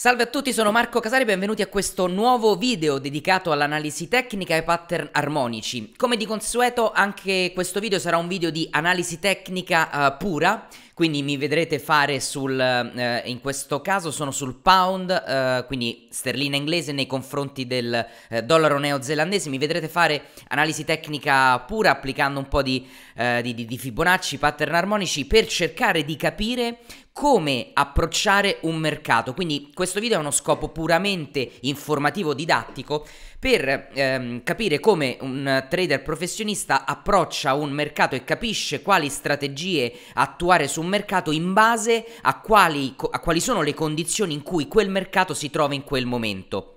Salve a tutti, sono Marco Casari, benvenuti a questo nuovo video dedicato all'analisi tecnica e pattern armonici. Come di consueto anche questo video sarà un video di analisi tecnica uh, pura, quindi mi vedrete fare sul, eh, in questo caso sono sul pound, eh, quindi sterlina inglese nei confronti del eh, dollaro neozelandese, mi vedrete fare analisi tecnica pura applicando un po' eh, di, di, di Fibonacci, pattern armonici per cercare di capire come approcciare un mercato. Quindi questo video ha uno scopo puramente informativo didattico per ehm, capire come un trader professionista approccia un mercato e capisce quali strategie attuare su un mercato in base a quali, a quali sono le condizioni in cui quel mercato si trova in quel momento.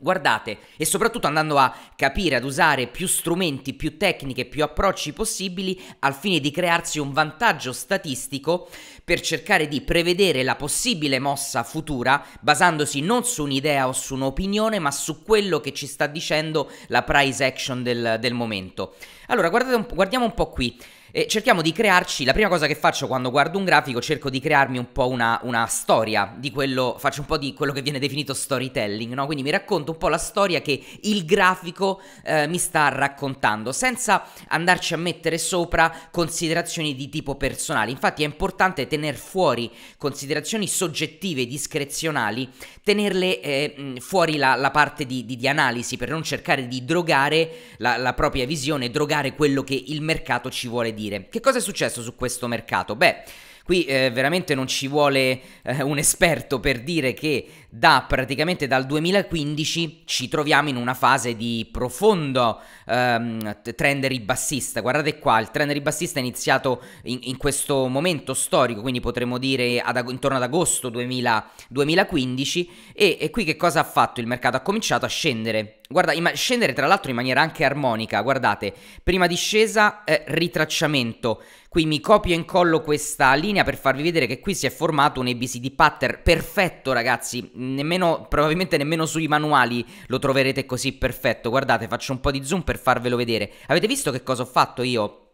Guardate, e soprattutto andando a capire, ad usare più strumenti, più tecniche, più approcci possibili al fine di crearsi un vantaggio statistico per cercare di prevedere la possibile mossa futura basandosi non su un'idea o su un'opinione ma su quello che ci sta dicendo la price action del, del momento. Allora un guardiamo un po' qui. E eh, cerchiamo di crearci, la prima cosa che faccio quando guardo un grafico, cerco di crearmi un po' una, una storia di quello, faccio un po' di quello che viene definito storytelling, no? Quindi mi racconto un po' la storia che il grafico eh, mi sta raccontando, senza andarci a mettere sopra considerazioni di tipo personale. Infatti è importante tenere tener fuori considerazioni soggettive discrezionali, tenerle eh, fuori la, la parte di, di, di, analisi per non cercare di drogare la, la propria visione, drogare quello che il mercato ci vuole dire. Che cosa è successo su questo mercato? Beh, Qui eh, veramente non ci vuole eh, un esperto per dire che da praticamente dal 2015 ci troviamo in una fase di profondo ehm, trend ribassista. Guardate qua, il trend ribassista è iniziato in, in questo momento storico, quindi potremmo dire ad, intorno ad agosto 2000, 2015 e, e qui che cosa ha fatto il mercato? Ha cominciato a scendere Guarda, scendere tra l'altro in maniera anche armonica, guardate, prima discesa, eh, ritracciamento, qui mi copio e incollo questa linea per farvi vedere che qui si è formato un ABCD pattern perfetto ragazzi, nemmeno, probabilmente nemmeno sui manuali lo troverete così perfetto. Guardate, faccio un po' di zoom per farvelo vedere. Avete visto che cosa ho fatto io?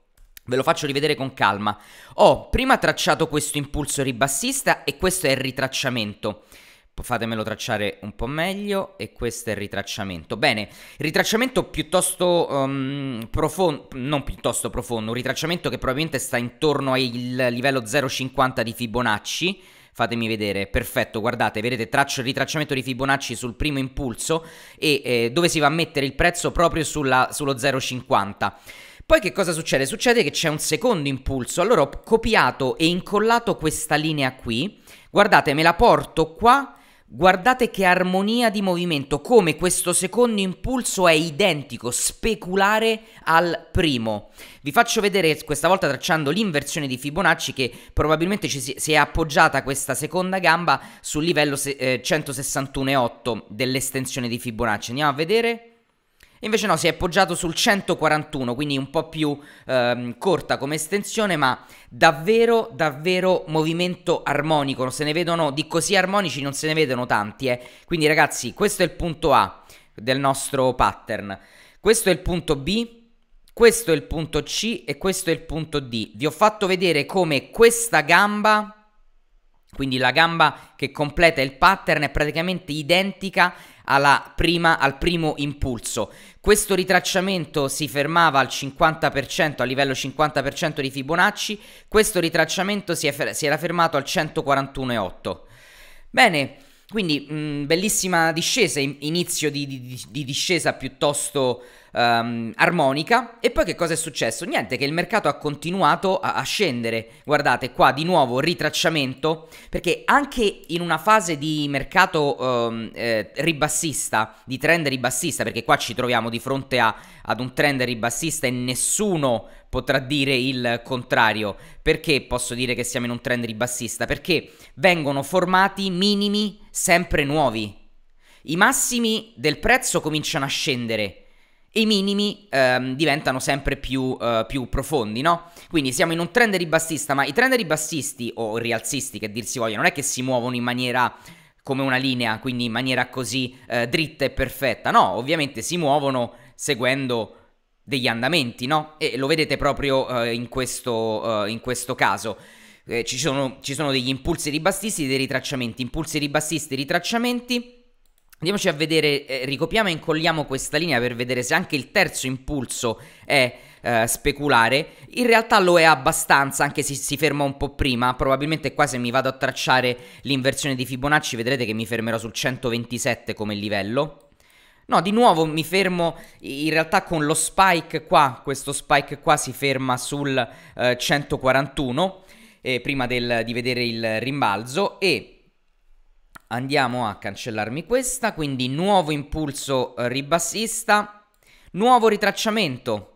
Ve lo faccio rivedere con calma. Ho prima tracciato questo impulso ribassista e questo è il ritracciamento. Fatemelo tracciare un po' meglio e questo è il ritracciamento. Bene, ritracciamento piuttosto um, ehm, profondo, non piuttosto profondo, un ritracciamento che probabilmente sta intorno al livello 0,50 di Fibonacci fatemi vedere, perfetto, guardate, vedete traccio, ritracciamento di Fibonacci sul primo impulso e eh, dove si va a mettere il prezzo proprio sulla, sullo 0,50. Poi che cosa succede? Succede che c'è un secondo impulso, allora ho copiato e incollato questa linea qui, guardate me la porto qua Guardate che armonia di movimento, come questo secondo impulso è identico, speculare al primo. Vi faccio vedere questa volta tracciando l'inversione di Fibonacci che probabilmente ci si, è appoggiata questa seconda gamba sul livello 161,8 eh, dell'estensione di Fibonacci. Andiamo a vedere. Invece no, si è appoggiato sul 141, quindi un po' più ehm, corta come estensione, ma davvero, davvero movimento armonico. Non se ne vedono di così armonici, non se ne vedono tanti. Eh. Quindi ragazzi, questo è il punto A del nostro pattern. Questo è il punto B. Questo è il punto C e questo è il punto D. Vi ho fatto vedere come questa gamba quindi la gamba che completa il pattern è praticamente identica prima, al primo impulso. Questo ritracciamento si fermava al 50%, a livello 50% di Fibonacci, questo ritracciamento si, fer si era fermato al 141,8. Bene, quindi mh, mm, bellissima discesa, inizio di, di, di discesa piuttosto um, armonica. E poi che cosa è successo? Niente, che il mercato ha continuato a, a scendere. Guardate qua di nuovo ritracciamento, perché anche in una fase di mercato um, eh, ribassista, di trend ribassista, perché qua ci troviamo di fronte a, ad un trend ribassista e nessuno potrà dire il contrario. Perché posso dire che siamo in un trend ribassista? Perché vengono formati minimi sempre nuovi. I massimi del prezzo cominciano a scendere i minimi ehm, diventano sempre più, eh, più, profondi, no? Quindi siamo in un trend ribassista, ma i trend ribassisti o rialzisti che dir si voglia, non è che si muovono in maniera come una linea, quindi in maniera così eh, dritta e perfetta, no, ovviamente si muovono seguendo degli andamenti, no? E lo vedete proprio eh, in, questo, eh, in questo caso. Eh, ci sono, ci sono degli impulsi ribassisti, dei ritracciamenti, impulsi ribassisti, ritracciamenti Andiamoci a vedere, eh, ricopiamo e incolliamo questa linea per vedere se anche il terzo impulso è eh, speculare. In realtà lo è abbastanza, anche se si ferma un po' prima. Probabilmente qua se mi vado a tracciare l'inversione di Fibonacci vedrete che mi fermerò sul 127 come livello. No, di nuovo mi fermo in realtà con lo spike qua, questo spike qua si ferma sul eh, 141 eh, prima del, di vedere il rimbalzo e Andiamo a cancellarmi questa, quindi nuovo impulso eh, ribassista, nuovo ritracciamento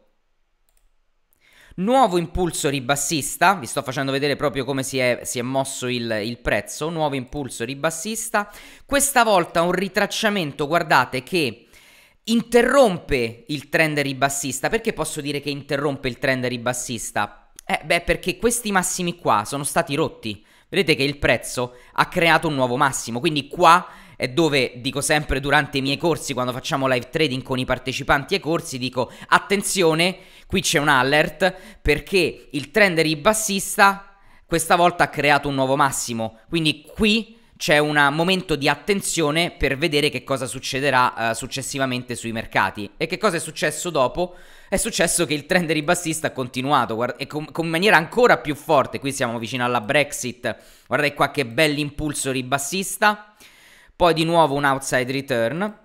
Nuovo impulso ribassista, vi sto facendo vedere proprio come si è, si è mosso il, il, prezzo, nuovo impulso ribassista, questa volta un ritracciamento, guardate che interrompe il trend ribassista, perché posso dire che interrompe il trend ribassista? Eh beh perché questi massimi qua sono stati rotti, Vedete che il prezzo ha creato un nuovo massimo, quindi qua è dove dico sempre durante i miei corsi, quando facciamo live trading con i partecipanti ai corsi, dico attenzione, qui c'è un alert perché il trend ribassista questa volta ha creato un nuovo massimo, quindi qui c'è un momento di attenzione per vedere che cosa succederà uh, successivamente sui mercati. E che cosa è successo dopo? È successo che il trend ribassista ha continuato guarda, e con, con, maniera ancora più forte. Qui siamo vicino alla Brexit. Guardate qua che bell'impulso ribassista. Poi di nuovo un outside return.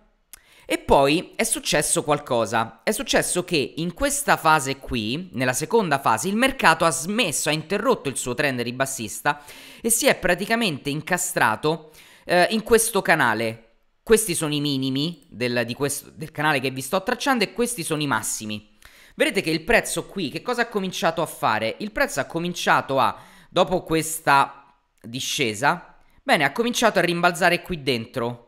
E poi è successo qualcosa, è successo che in questa fase qui, nella seconda fase, il mercato ha smesso, ha interrotto il suo trend ribassista e si è praticamente incastrato eh, in questo canale. Questi sono i minimi del, questo, del canale che vi sto tracciando e questi sono i massimi. Vedete che il prezzo qui, che cosa ha cominciato a fare? Il prezzo ha cominciato a, dopo questa discesa, bene, ha cominciato a rimbalzare qui dentro,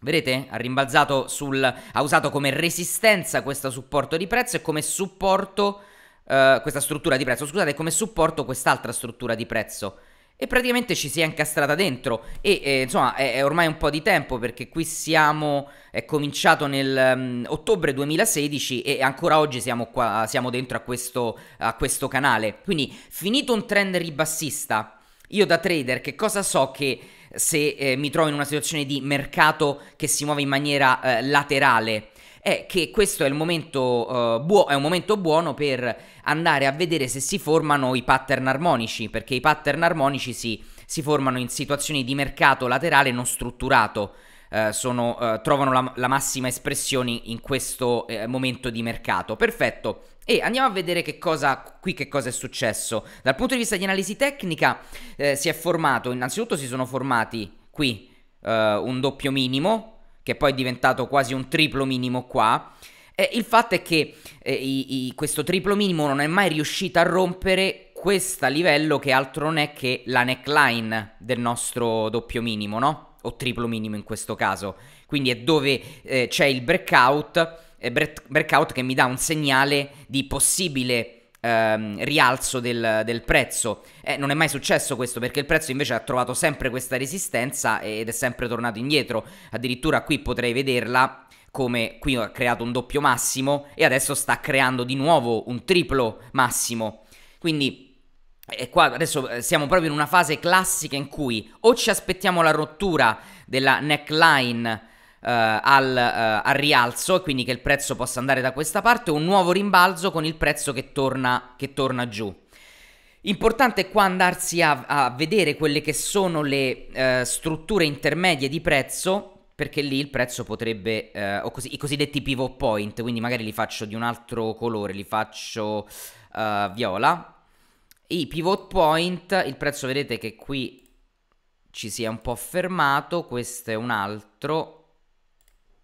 Vedete? Ha rimbalzato sul... ha usato come resistenza questo supporto di prezzo e come supporto... Uh, questa struttura di prezzo, scusate, come supporto quest'altra struttura di prezzo. E praticamente ci si è incastrata dentro e eh, insomma è, è, ormai un po' di tempo perché qui siamo, è cominciato nel um, ottobre 2016 e ancora oggi siamo, qua, siamo dentro a questo, a questo canale. Quindi finito un trend ribassista, io da trader che cosa so che se eh, mi trovo in una situazione di mercato che si muove in maniera eh, laterale è che questo è, momento, uh, buo- è un momento buono per andare a vedere se si formano i pattern armonici, perché i pattern armonici si, si formano in situazioni di mercato laterale non strutturato, eh, sono, eh, trovano la, la, massima espressione in questo eh, momento di mercato. Perfetto. E andiamo a vedere che cosa, qui che cosa è successo. Dal punto di vista di analisi tecnica eh, si è formato, innanzitutto si sono formati qui eh, un doppio minimo, che poi è diventato quasi un triplo minimo qua. E il fatto è che i, i, questo triplo minimo non è mai riuscito a rompere questa livello che altro non è che la neckline del nostro doppio minimo, no? o triplo minimo in questo caso. Quindi è dove eh, c'è il breakout, eh, breakout che mi dà un segnale di possibile ehm, rialzo del, del prezzo. Eh, non è mai successo questo perché il prezzo invece ha trovato sempre questa resistenza ed è sempre tornato indietro. Addirittura qui potrei vederla come qui ha creato un doppio massimo e adesso sta creando di nuovo un triplo massimo. Quindi e qua adesso eh, siamo proprio in una fase classica in cui o ci aspettiamo la rottura della neckline uh, al, uh, al rialzo e quindi che il prezzo possa andare da questa parte o un nuovo rimbalzo con il prezzo che torna, che torna giù. Importante qua andarsi a, a, vedere quelle che sono le uh, strutture intermedie di prezzo perché lì il prezzo potrebbe, eh, ho così, i cosiddetti pivot point, quindi magari li faccio di un altro colore, li faccio uh, viola, i pivot point, il prezzo vedete che qui ci si è un po' fermato, questo è un altro,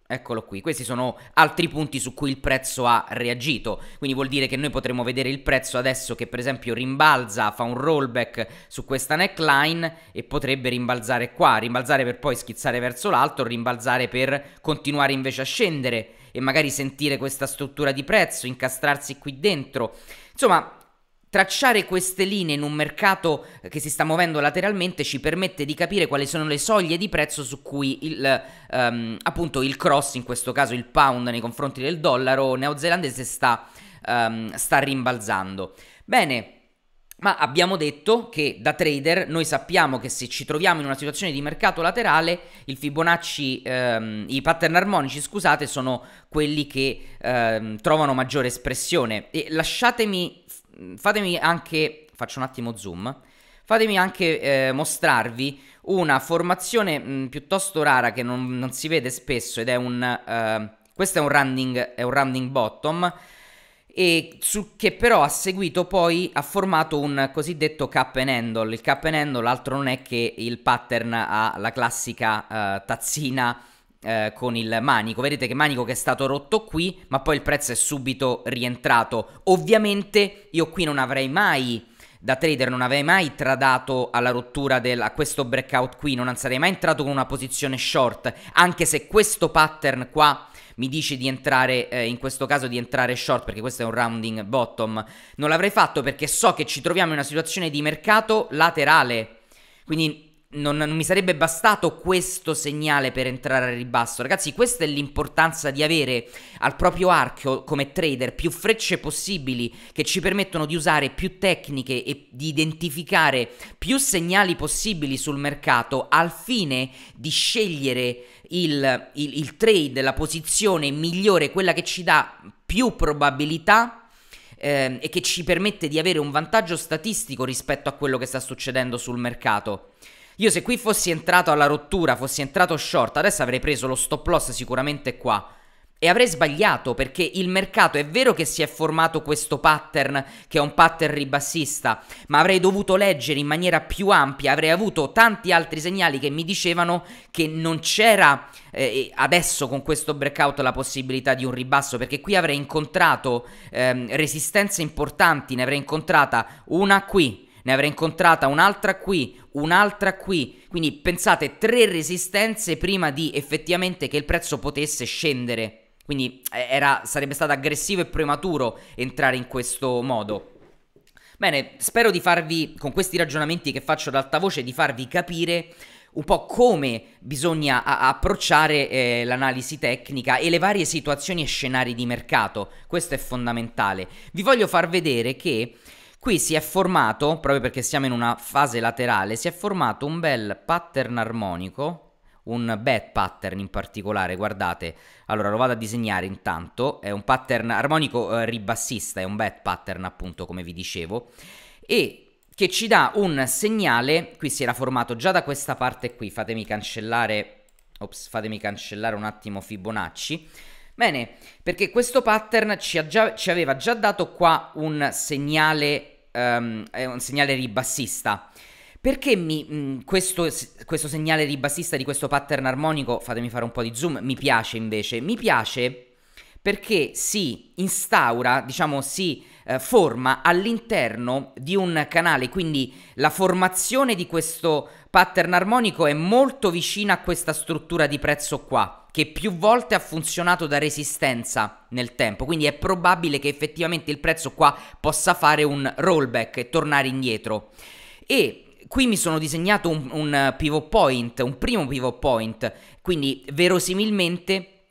Eccolo qui, questi sono altri punti su cui il prezzo ha reagito, quindi vuol dire che noi potremmo vedere il prezzo adesso che per esempio rimbalza, fa un rollback su questa neckline e potrebbe rimbalzare qua, rimbalzare per poi schizzare verso l'alto, rimbalzare per continuare invece a scendere e magari sentire questa struttura di prezzo, incastrarsi qui dentro. Insomma, Tracciare queste linee in un mercato eh, che si sta muovendo lateralmente ci permette di capire quali sono le soglie di prezzo su cui il, um, appunto il cross, in questo caso il pound nei confronti del dollaro neozelandese, sta, um, sta rimbalzando. Bene, ma abbiamo detto che da trader noi sappiamo che se ci troviamo in una situazione di mercato laterale, il Fibonacci, ehm, i pattern armonici, scusate, sono quelli che ehm, trovano maggiore espressione. E lasciatemi fatemi anche, faccio un attimo zoom, fatemi anche eh, mostrarvi una formazione mh, piuttosto rara che non, non, si vede spesso ed è un, eh, questo è un running, è un running bottom e su, che però ha seguito poi, ha formato un cosiddetto cap and handle, il cap and handle altro non è che il pattern ha la classica eh, tazzina eh, con il manico. Vedete che manico che è stato rotto qui, ma poi il prezzo è subito rientrato. Ovviamente io qui non avrei mai da trader non avrei mai tradato alla rottura del, a questo breakout qui, non sarei mai entrato con una posizione short, anche se questo pattern qua mi dice di entrare, eh, in questo caso di entrare short, perché questo è un rounding bottom, non l'avrei fatto perché so che ci troviamo in una situazione di mercato laterale, quindi non, non, mi sarebbe bastato questo segnale per entrare a ribasso. Ragazzi, questa è l'importanza di avere al proprio archio come trader più frecce possibili che ci permettono di usare più tecniche e di identificare più segnali possibili sul mercato al fine di scegliere il, il, il trade, la posizione migliore, quella che ci dà più probabilità ehm, e che ci permette di avere un vantaggio statistico rispetto a quello che sta succedendo sul mercato. Io se qui fossi entrato alla rottura, fossi entrato short, adesso avrei preso lo stop loss sicuramente qua. E avrei sbagliato perché il mercato è vero che si è formato questo pattern, che è un pattern ribassista, ma avrei dovuto leggere in maniera più ampia, avrei avuto tanti altri segnali che mi dicevano che non c'era eh, adesso con questo breakout la possibilità di un ribasso, perché qui avrei incontrato eh, resistenze importanti, ne avrei incontrata una qui, ne avrei incontrata un'altra qui, un'altra qui. Quindi pensate tre resistenze prima di effettivamente che il prezzo potesse scendere. Quindi eh, era, sarebbe stato aggressivo e prematuro entrare in questo modo. Bene, spero di farvi, con questi ragionamenti che faccio ad alta voce, di farvi capire un po' come bisogna approcciare eh, l'analisi tecnica e le varie situazioni e scenari di mercato. Questo è fondamentale. Vi voglio far vedere che Qui si è formato, proprio perché siamo in una fase laterale, si è formato un bel pattern armonico, un bad pattern in particolare, guardate. Allora lo vado a disegnare intanto, è un pattern armonico eh, ribassista, è un bad pattern appunto come vi dicevo, e che ci dà un segnale, qui si era formato già da questa parte qui, fatemi cancellare, ops, fatemi cancellare un attimo Fibonacci, Bene, perché questo pattern ci, già, ci, aveva già dato qua un segnale um, è un segnale ribassista. Perché mi, mh, mm, questo, questo segnale ribassista di questo pattern armonico, fatemi fare un po' di zoom, mi piace invece? Mi piace perché si instaura, diciamo si eh, forma all'interno di un canale, quindi la formazione di questo pattern armonico è molto vicina a questa struttura di prezzo qua, che più volte ha funzionato da resistenza nel tempo, quindi è probabile che effettivamente il prezzo qua possa fare un rollback e tornare indietro. E qui mi sono disegnato un, un, pivot point, un primo pivot point, quindi verosimilmente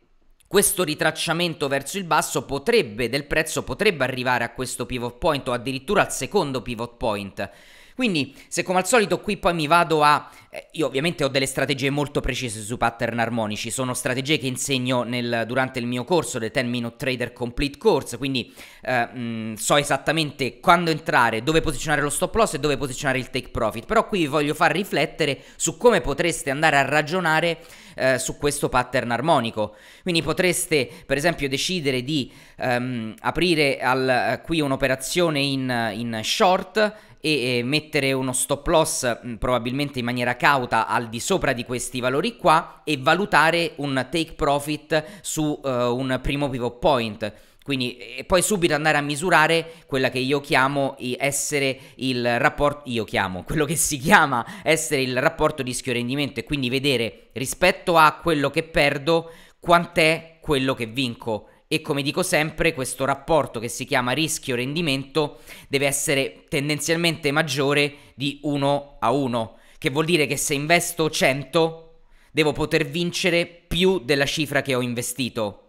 questo ritracciamento verso il basso potrebbe, del prezzo potrebbe arrivare a questo pivot point o addirittura al secondo pivot point. Quindi, se come al solito qui poi mi vado a... Eh, io ovviamente ho delle strategie molto precise su pattern armonici, sono strategie che insegno nel, durante il mio corso, The 10 Minute Trader Complete Course, quindi eh, mh, mm, so esattamente quando entrare, dove posizionare lo stop loss e dove posizionare il take profit, però qui vi voglio far riflettere su come potreste andare a ragionare eh, su questo pattern armonico. Quindi potreste per esempio decidere di ehm, aprire al, eh, qui un'operazione in, in short e mettere uno stop loss mm, probabilmente in maniera cauta al di sopra di questi valori qua e valutare un take profit su uh, un primo pivot point. Quindi, e poi subito andare a misurare quella che io chiamo essere il rapporto, io chiamo, quello che si chiama essere il rapporto rischio-rendimento e quindi vedere rispetto a quello che perdo quant'è quello che vinco e come dico sempre questo rapporto che si chiama rischio-rendimento deve essere tendenzialmente maggiore di 1 a 1, che vuol dire che se investo 100 devo poter vincere più della cifra che ho investito.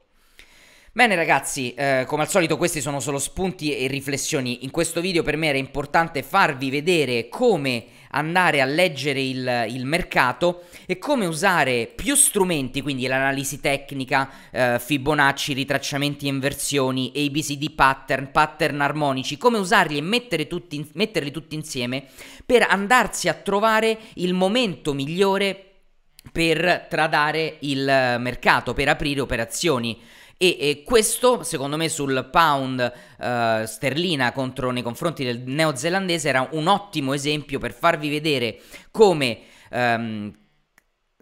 Bene ragazzi, eh, come al solito questi sono solo spunti e riflessioni. In questo video per me era importante farvi vedere come andare a leggere il, il mercato e come usare più strumenti, quindi l'analisi tecnica, eh, Fibonacci, ritracciamenti e inversioni, ABCD pattern, pattern armonici, come usarli e mettere tutti, metterli tutti insieme per andarsi a trovare il momento migliore per tradare il eh, mercato, per aprire operazioni. E, questo, secondo me, sul pound uh, sterlina contro, nei confronti del neozelandese era un ottimo esempio per farvi vedere come. Um,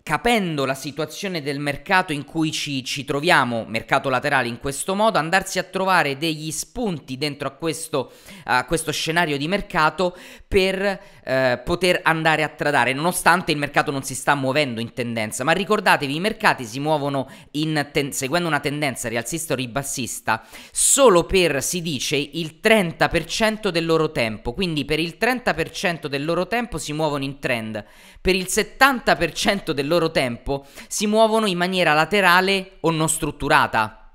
capendo la situazione del mercato in cui ci, ci, troviamo, mercato laterale in questo modo, andarsi a trovare degli spunti dentro a questo, a questo scenario di mercato per eh, poter andare a tradare, nonostante il mercato non si sta muovendo in tendenza. Ma ricordatevi, i mercati si muovono ten- seguendo una tendenza rialzista o ribassista solo per, si dice, il 30% del loro tempo. Quindi per il 30% del loro tempo si muovono in trend, per il 70% del loro loro tempo si muovono in maniera laterale o non strutturata.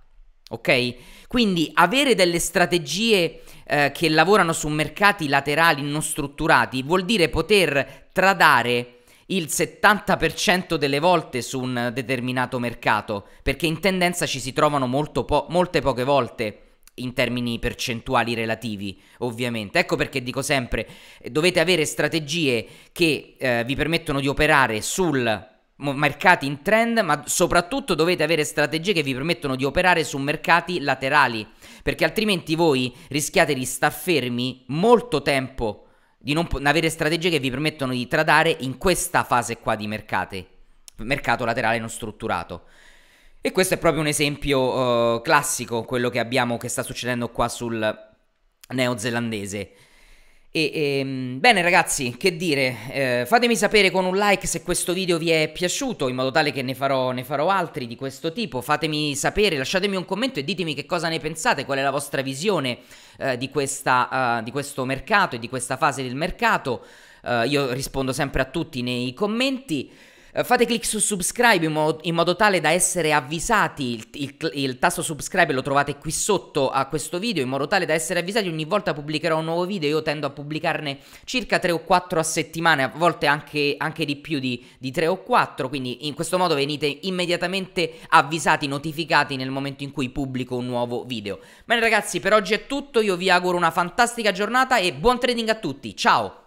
Ok? Quindi avere delle strategie eh, che lavorano su mercati laterali non strutturati vuol dire poter tradare il 70% delle volte su un determinato mercato, perché in tendenza ci si trovano po- molte poche volte in termini percentuali relativi, ovviamente. Ecco perché dico sempre, eh, dovete avere strategie che eh, vi permettono di operare sul mercati in trend, ma soprattutto dovete avere strategie che vi permettono di operare su mercati laterali, perché altrimenti voi rischiate di star fermi molto tempo, di non avere strategie che vi permettono di tradare in questa fase qua di mercati, mercato laterale non strutturato. E questo è proprio un esempio uh, classico, quello che abbiamo, che sta succedendo qua sul neozelandese. E, e, ehm, bene ragazzi, che dire, eh, fatemi sapere con un like se questo video vi è piaciuto in modo tale che ne farò, ne farò, altri di questo tipo, fatemi sapere, lasciatemi un commento e ditemi che cosa ne pensate, qual è la vostra visione eh, di, questa, uh, di questo mercato e di questa fase del mercato, uh, io rispondo sempre a tutti nei commenti. Eh, fate clic su subscribe in modo, in modo tale da essere avvisati, il, il, il tasto subscribe lo trovate qui sotto a questo video, in modo tale da essere avvisati ogni volta pubblicherò un nuovo video, io tendo a pubblicarne circa 3 o 4 a settimana, a volte anche, anche di più di, di 3 o 4, quindi in questo modo venite immediatamente avvisati, notificati nel momento in cui pubblico un nuovo video. Bene ragazzi, per oggi è tutto, io vi auguro una fantastica giornata e buon trading a tutti, ciao!